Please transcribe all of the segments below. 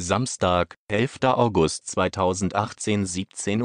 Samstag, 11. August 2018 17.23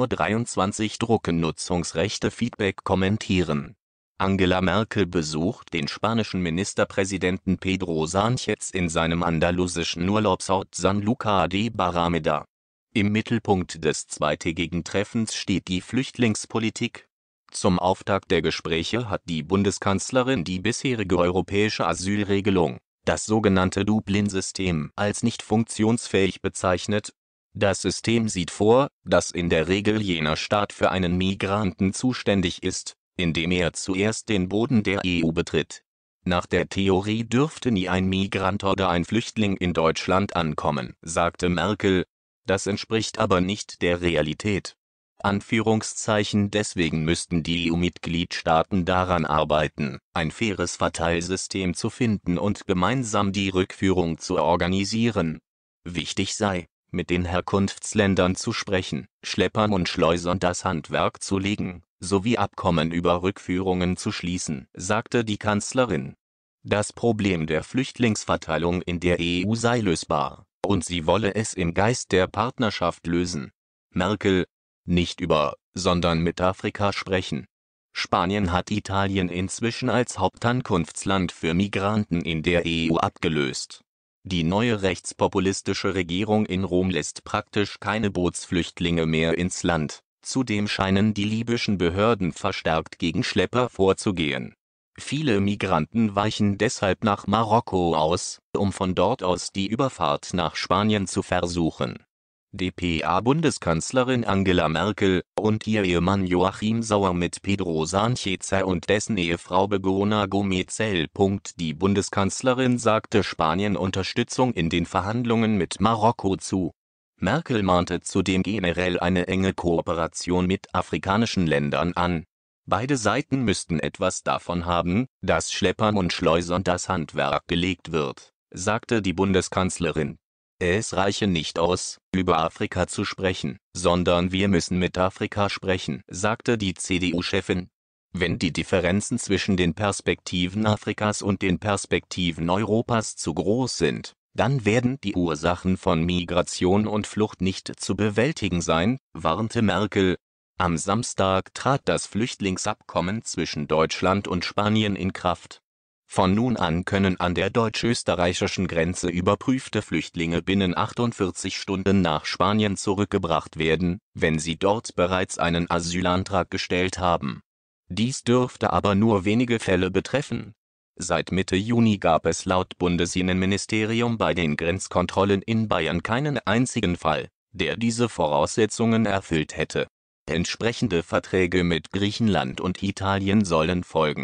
Uhr Drucken Nutzungsrechte Feedback kommentieren Angela Merkel besucht den spanischen Ministerpräsidenten Pedro Sánchez in seinem andalusischen Urlaubsort San Luca de Barrameda. Im Mittelpunkt des zweitägigen Treffens steht die Flüchtlingspolitik. Zum Auftakt der Gespräche hat die Bundeskanzlerin die bisherige europäische Asylregelung das sogenannte Dublin-System, als nicht funktionsfähig bezeichnet. Das System sieht vor, dass in der Regel jener Staat für einen Migranten zuständig ist, indem er zuerst den Boden der EU betritt. Nach der Theorie dürfte nie ein Migrant oder ein Flüchtling in Deutschland ankommen, sagte Merkel. Das entspricht aber nicht der Realität. Anführungszeichen Deswegen müssten die EU-Mitgliedstaaten daran arbeiten, ein faires Verteilsystem zu finden und gemeinsam die Rückführung zu organisieren. Wichtig sei, mit den Herkunftsländern zu sprechen, Schleppern und Schleusern das Handwerk zu legen, sowie Abkommen über Rückführungen zu schließen, sagte die Kanzlerin. Das Problem der Flüchtlingsverteilung in der EU sei lösbar, und sie wolle es im Geist der Partnerschaft lösen. Merkel nicht über, sondern mit Afrika sprechen. Spanien hat Italien inzwischen als Hauptankunftsland für Migranten in der EU abgelöst. Die neue rechtspopulistische Regierung in Rom lässt praktisch keine Bootsflüchtlinge mehr ins Land. Zudem scheinen die libyschen Behörden verstärkt gegen Schlepper vorzugehen. Viele Migranten weichen deshalb nach Marokko aus, um von dort aus die Überfahrt nach Spanien zu versuchen DPA-Bundeskanzlerin Angela Merkel und ihr Ehemann Joachim Sauer mit Pedro Sánchez und dessen Ehefrau Begoña Gómez. Die Bundeskanzlerin sagte Spanien Unterstützung in den Verhandlungen mit Marokko zu. Merkel mahnte zudem generell eine enge Kooperation mit afrikanischen Ländern an. Beide Seiten müssten etwas davon haben, dass Schleppern und Schleusern das Handwerk gelegt wird, sagte die Bundeskanzlerin es reiche nicht aus, über Afrika zu sprechen, sondern wir müssen mit Afrika sprechen, sagte die CDU-Chefin. Wenn die Differenzen zwischen den Perspektiven Afrikas und den Perspektiven Europas zu groß sind, dann werden die Ursachen von Migration und Flucht nicht zu bewältigen sein, warnte Merkel. Am Samstag trat das Flüchtlingsabkommen zwischen Deutschland und Spanien in Kraft. Von nun an können an der deutsch-österreichischen Grenze überprüfte Flüchtlinge binnen 48 Stunden nach Spanien zurückgebracht werden, wenn sie dort bereits einen Asylantrag gestellt haben. Dies dürfte aber nur wenige Fälle betreffen. Seit Mitte Juni gab es laut Bundesinnenministerium bei den Grenzkontrollen in Bayern keinen einzigen Fall, der diese Voraussetzungen erfüllt hätte. Entsprechende Verträge mit Griechenland und Italien sollen folgen